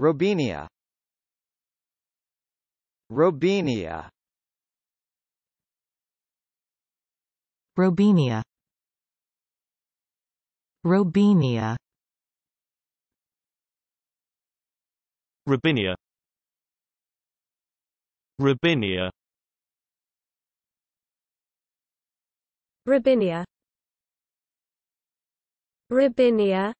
Robinia Robinia Robinia Robinia Robinia Robinia Robinia Robinia